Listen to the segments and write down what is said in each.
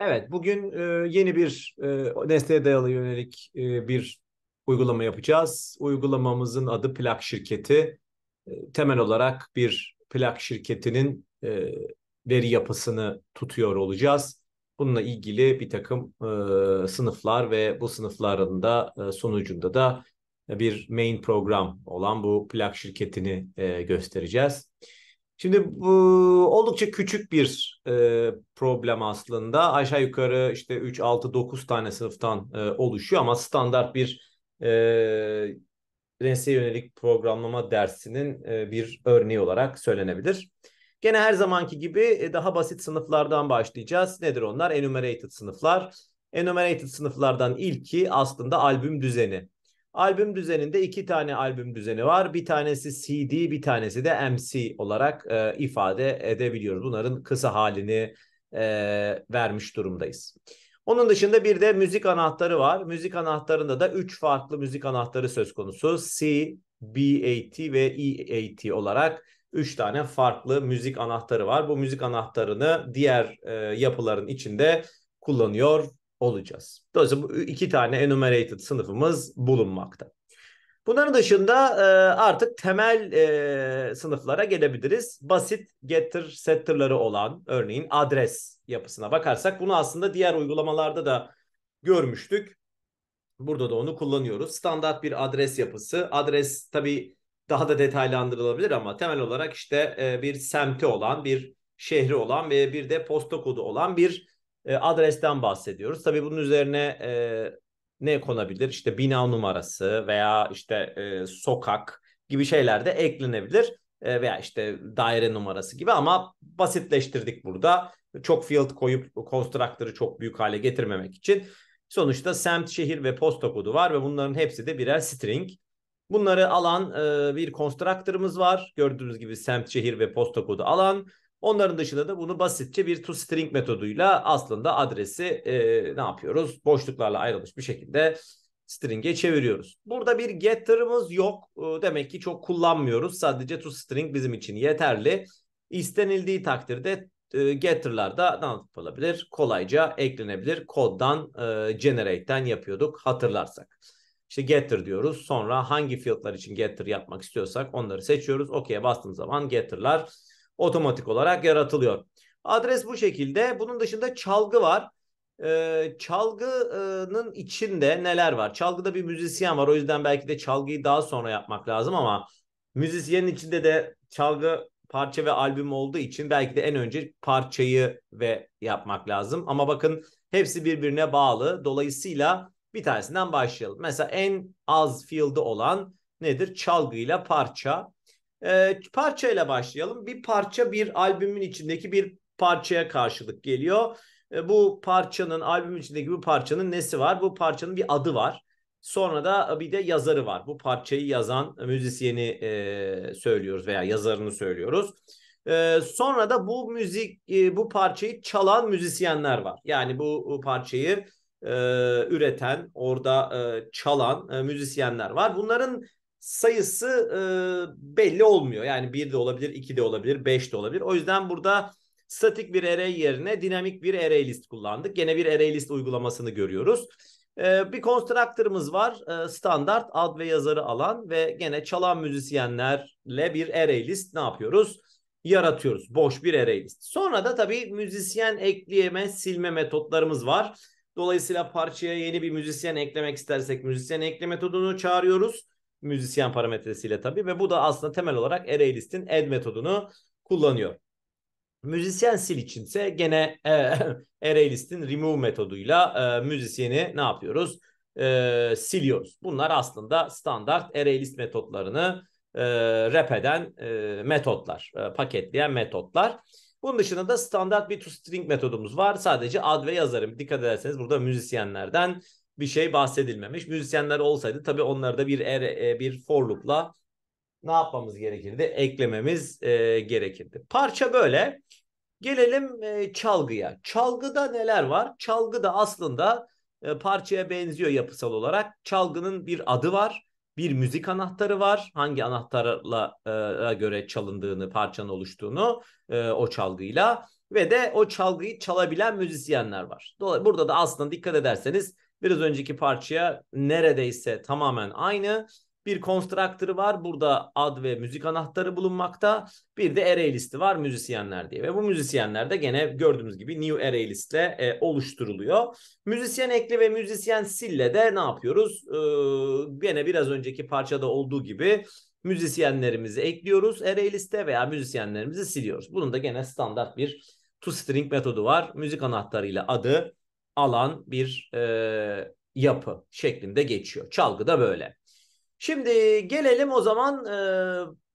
Evet, bugün e, yeni bir e, nesneye dayalı yönelik e, bir uygulama yapacağız. Uygulamamızın adı Plak Şirketi. E, temel olarak bir plak şirketinin e, veri yapısını tutuyor olacağız. Bununla ilgili bir takım e, sınıflar ve bu sınıfların da e, sonucunda da e, bir main program olan bu plak şirketini e, göstereceğiz. Şimdi bu oldukça küçük bir e, problem aslında. Aşağı yukarı işte 3, 6, 9 tane sınıftan e, oluşuyor ama standart bir e, Rense yönelik programlama dersinin e, bir örneği olarak söylenebilir. Gene her zamanki gibi e, daha basit sınıflardan başlayacağız. Nedir onlar? Enumerated sınıflar. Enumerated sınıflardan ilki aslında albüm düzeni. Albüm düzeninde iki tane albüm düzeni var. Bir tanesi CD, bir tanesi de MC olarak e, ifade edebiliyoruz. Bunların kısa halini e, vermiş durumdayız. Onun dışında bir de müzik anahtarı var. Müzik anahtarında da üç farklı müzik anahtarı söz konusu. C, BAT ve EAT olarak üç tane farklı müzik anahtarı var. Bu müzik anahtarını diğer e, yapıların içinde kullanıyor olacağız. Dolayısıyla bu iki tane enumerated sınıfımız bulunmakta. Bunların dışında e, artık temel e, sınıflara gelebiliriz. Basit getter setter'ları olan örneğin adres yapısına bakarsak bunu aslında diğer uygulamalarda da görmüştük. Burada da onu kullanıyoruz. Standart bir adres yapısı. Adres tabii daha da detaylandırılabilir ama temel olarak işte e, bir semti olan, bir şehri olan ve bir de posta kodu olan bir e, adresten bahsediyoruz. Tabii bunun üzerine e, ne konabilir? İşte bina numarası veya işte e, sokak gibi şeyler de eklenebilir e, veya işte daire numarası gibi ama basitleştirdik burada. Çok field koyup konstraktörü çok büyük hale getirmemek için. Sonuçta semt, şehir ve posta kodu var ve bunların hepsi de birer string. Bunları alan e, bir konstraktörümüz var. Gördüğünüz gibi semt, şehir ve posta kodu alan. Onların dışında da bunu basitçe bir toString metoduyla aslında adresi e, ne yapıyoruz? Boşluklarla ayrılmış bir şekilde string'e çeviriyoruz. Burada bir getter'ımız yok. E, demek ki çok kullanmıyoruz. Sadece toString bizim için yeterli. İstenildiği takdirde e, getter'lar da ne yapılabilir? Kolayca eklenebilir. Koddan e, generate'den yapıyorduk hatırlarsak. İşte getter diyoruz. Sonra hangi field'lar için getter yapmak istiyorsak onları seçiyoruz. OK'ye bastığımız zaman getter'lar otomatik olarak yaratılıyor. Adres bu şekilde. Bunun dışında çalgı var. Ee, çalgının içinde neler var? Çalgıda bir müzisyen var. O yüzden belki de çalgıyı daha sonra yapmak lazım ama müzisyenin içinde de çalgı parça ve albüm olduğu için belki de en önce parçayı ve yapmak lazım. Ama bakın hepsi birbirine bağlı. Dolayısıyla bir tanesinden başlayalım. Mesela en az field'ı olan nedir? Çalgıyla parça. E, parçayla başlayalım. Bir parça bir albümün içindeki bir parçaya karşılık geliyor. E, bu parçanın albümün içindeki bu parçanın nesi var? Bu parçanın bir adı var. Sonra da e, bir de yazarı var. Bu parçayı yazan müzisyeni e, söylüyoruz veya yazarını söylüyoruz. E, sonra da bu müzik e, bu parçayı çalan müzisyenler var. Yani bu, bu parçayı e, üreten, orada e, çalan e, müzisyenler var. Bunların sayısı e, belli olmuyor. Yani 1 de olabilir, 2 de olabilir, 5 de olabilir. O yüzden burada statik bir array yerine dinamik bir array list kullandık. Gene bir array list uygulamasını görüyoruz. Ee, bir constructor'ımız var. Ee, standart ad ve yazarı alan ve gene çalan müzisyenlerle bir array list ne yapıyoruz? Yaratıyoruz. Boş bir array list. Sonra da tabii müzisyen ekleyeme, silme metotlarımız var. Dolayısıyla parçaya yeni bir müzisyen eklemek istersek müzisyen ekle metodunu çağırıyoruz müzisyen parametresiyle tabii ve bu da aslında temel olarak array add metodunu kullanıyor. Müzisyen sil içinse gene e, array remove metoduyla e, müzisyeni ne yapıyoruz? E, siliyoruz. Bunlar aslında standart array metotlarını e, rep eden e, metotlar, e, paketleyen metotlar. Bunun dışında da standart bir to string metodumuz var. Sadece ad ve yazarım. Dikkat ederseniz burada müzisyenlerden bir şey bahsedilmemiş. Müzisyenler olsaydı tabii onları da bir er, e, bir for loop'la ne yapmamız gerekirdi? Eklememiz e, gerekirdi. Parça böyle. Gelelim e, çalgıya. Çalgıda neler var? Çalgıda aslında e, parçaya benziyor yapısal olarak. Çalgının bir adı var, bir müzik anahtarı var. Hangi anahtarla e, göre çalındığını, parçanın oluştuğunu e, o çalgıyla ve de o çalgıyı çalabilen müzisyenler var. Dolayısıyla burada da aslında dikkat ederseniz Biraz önceki parçaya neredeyse tamamen aynı. Bir konstraktörü var. Burada ad ve müzik anahtarı bulunmakta. Bir de array listi var müzisyenler diye. Ve bu müzisyenler de gene gördüğümüz gibi new array listle e, oluşturuluyor. Müzisyen ekle ve müzisyen sille de ne yapıyoruz? Ee, gene biraz önceki parçada olduğu gibi müzisyenlerimizi ekliyoruz array liste veya müzisyenlerimizi siliyoruz. Bunun da gene standart bir string metodu var. Müzik anahtarıyla adı alan bir e, yapı şeklinde geçiyor. Çalgı da böyle. Şimdi gelelim o zaman e,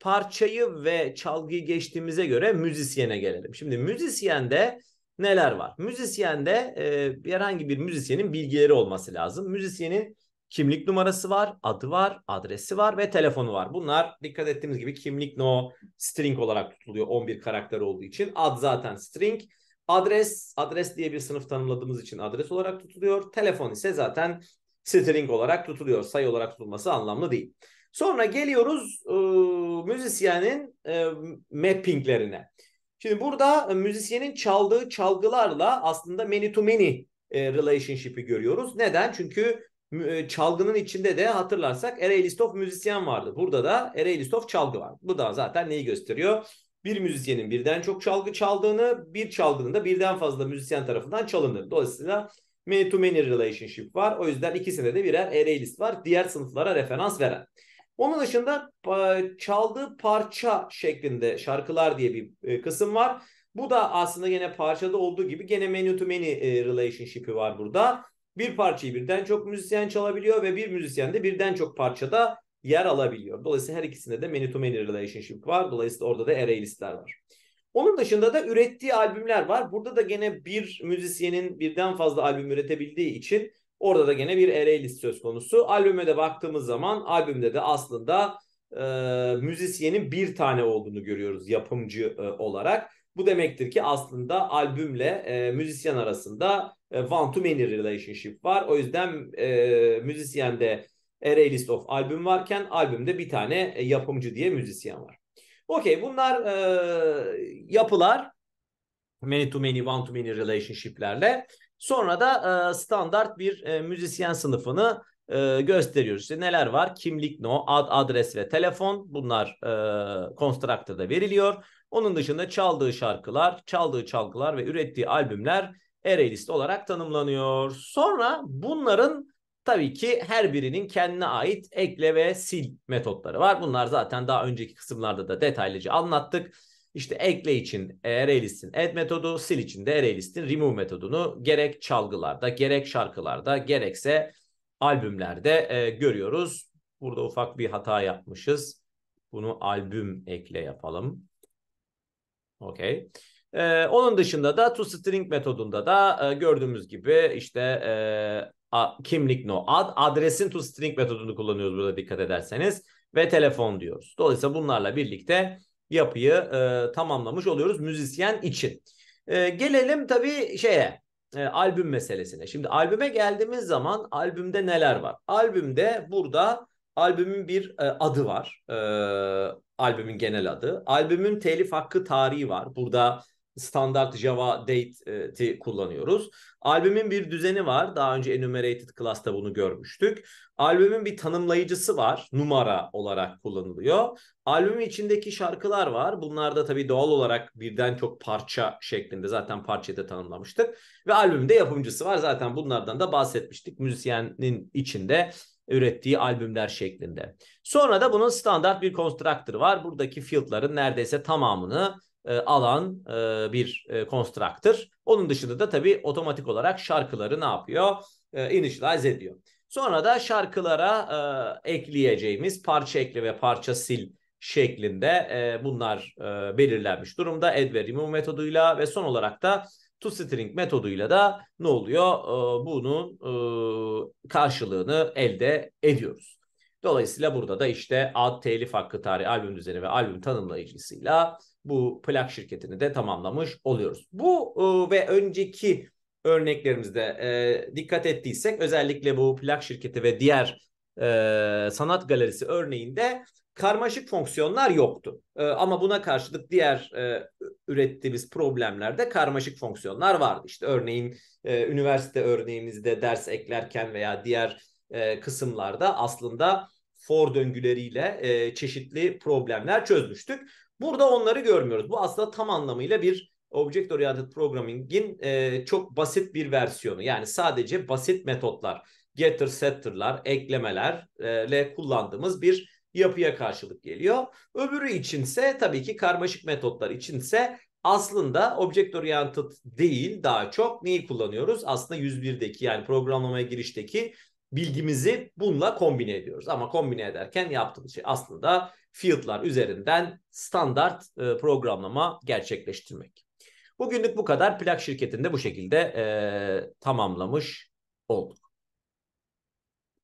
parçayı ve çalgıyı geçtiğimize göre müzisyene gelelim. Şimdi müzisyende neler var? Müzisyende e, herhangi bir müzisyenin bilgileri olması lazım. Müzisyenin kimlik numarası var, adı var, adresi var ve telefonu var. Bunlar dikkat ettiğimiz gibi kimlik no string olarak tutuluyor 11 karakter olduğu için. Ad zaten string, Adres, adres diye bir sınıf tanımladığımız için adres olarak tutuluyor. Telefon ise zaten string olarak tutuluyor. Sayı olarak tutulması anlamlı değil. Sonra geliyoruz e, müzisyenin e, mappinglerine. Şimdi burada e, müzisyenin çaldığı çalgılarla aslında many to many e, relationship'i görüyoruz. Neden? Çünkü e, çalgının içinde de hatırlarsak array list of müzisyen vardı. Burada da array list of çalgı var. Bu da zaten neyi gösteriyor? bir müzisyenin birden çok çalgı çaldığını, bir çalgının da birden fazla müzisyen tarafından çalınır. Dolayısıyla many to many relationship var. O yüzden ikisinde de birer array list var. Diğer sınıflara referans veren. Onun dışında çaldığı parça şeklinde şarkılar diye bir e, kısım var. Bu da aslında gene parçada olduğu gibi gene many to many e, relationship'i var burada. Bir parçayı birden çok müzisyen çalabiliyor ve bir müzisyen de birden çok parçada yer alabiliyor. Dolayısıyla her ikisinde de many to many relationship var. Dolayısıyla orada da array var. Onun dışında da ürettiği albümler var. Burada da gene bir müzisyenin birden fazla albüm üretebildiği için orada da gene bir array söz konusu. Albüme de baktığımız zaman albümde de aslında e, müzisyenin bir tane olduğunu görüyoruz yapımcı e, olarak. Bu demektir ki aslında albümle e, müzisyen arasında e, one to many relationship var. O yüzden e, müzisyen de array of albüm varken albümde bir tane e, yapımcı diye müzisyen var. Okey bunlar e, yapılar many to many one to many relationship'lerle sonra da e, standart bir e, müzisyen sınıfını e, gösteriyoruz. İşte neler var? Kimlik no, ad, adres ve telefon bunlar e, Constructor'da veriliyor. Onun dışında çaldığı şarkılar, çaldığı çalgılar ve ürettiği albümler erelist olarak tanımlanıyor. Sonra bunların Tabii ki her birinin kendine ait ekle ve sil metotları var. Bunlar zaten daha önceki kısımlarda da detaylıca anlattık. İşte ekle için array e, add metodu, sil için de array remove metodunu gerek çalgılarda, gerek şarkılarda, gerekse albümlerde e, görüyoruz. Burada ufak bir hata yapmışız. Bunu albüm ekle yapalım. Okey. Ee, onun dışında da toString metodunda da e, gördüğümüz gibi işte e, kimlik no ad. Adresin to string metodunu kullanıyoruz burada dikkat ederseniz. Ve telefon diyoruz. Dolayısıyla bunlarla birlikte yapıyı e, tamamlamış oluyoruz müzisyen için. E, gelelim tabii şeye e, albüm meselesine. Şimdi albüme geldiğimiz zaman albümde neler var? Albümde burada albümün bir e, adı var. E, albümün genel adı. Albümün telif hakkı tarihi var. Burada standart Java date'i kullanıyoruz. Albümün bir düzeni var. Daha önce enumerated class'ta bunu görmüştük. Albümün bir tanımlayıcısı var. Numara olarak kullanılıyor. Albümün içindeki şarkılar var. Bunlar da tabii doğal olarak birden çok parça şeklinde zaten parçayı da tanımlamıştık. Ve albümde yapımcısı var. Zaten bunlardan da bahsetmiştik. Müzisyenin içinde ürettiği albümler şeklinde. Sonra da bunun standart bir constructor var. Buradaki field'ların neredeyse tamamını e, alan e, bir e, constructor. Onun dışında da tabii otomatik olarak şarkıları ne yapıyor? E, initialize ediyor. Sonra da şarkılara ekleyeceğimiz parça ekle ve parça sil şeklinde bunlar belirlenmiş durumda. Add ve remove metoduyla ve son olarak da toString metoduyla da ne oluyor? bunun karşılığını elde ediyoruz. Dolayısıyla burada da işte ad, telif hakkı tarihi, albüm düzeni ve albüm tanımlayıcısıyla bu plak şirketini de tamamlamış oluyoruz. Bu e, ve önceki örneklerimizde e, dikkat ettiysek özellikle bu plak şirketi ve diğer e, sanat galerisi örneğinde karmaşık fonksiyonlar yoktu. ama buna karşılık diğer ürettiğimiz problemlerde karmaşık fonksiyonlar vardı. İşte örneğin üniversite örneğimizde ders eklerken veya diğer kısımlarda aslında for döngüleriyle e, çeşitli problemler çözmüştük. Burada onları görmüyoruz. Bu aslında tam anlamıyla bir Object Oriented Programming'in e, çok basit bir versiyonu. Yani sadece basit metotlar, getter, setter'lar, eklemelerle e, kullandığımız bir yapıya karşılık geliyor. Öbürü içinse tabii ki karmaşık metotlar içinse aslında object oriented değil daha çok neyi kullanıyoruz? Aslında 101'deki yani programlamaya girişteki bilgimizi bununla kombine ediyoruz. Ama kombine ederken yaptığımız şey aslında field'lar üzerinden standart e, programlama gerçekleştirmek. Bugünlük bu kadar. Plak şirketinde bu şekilde e, tamamlamış olduk.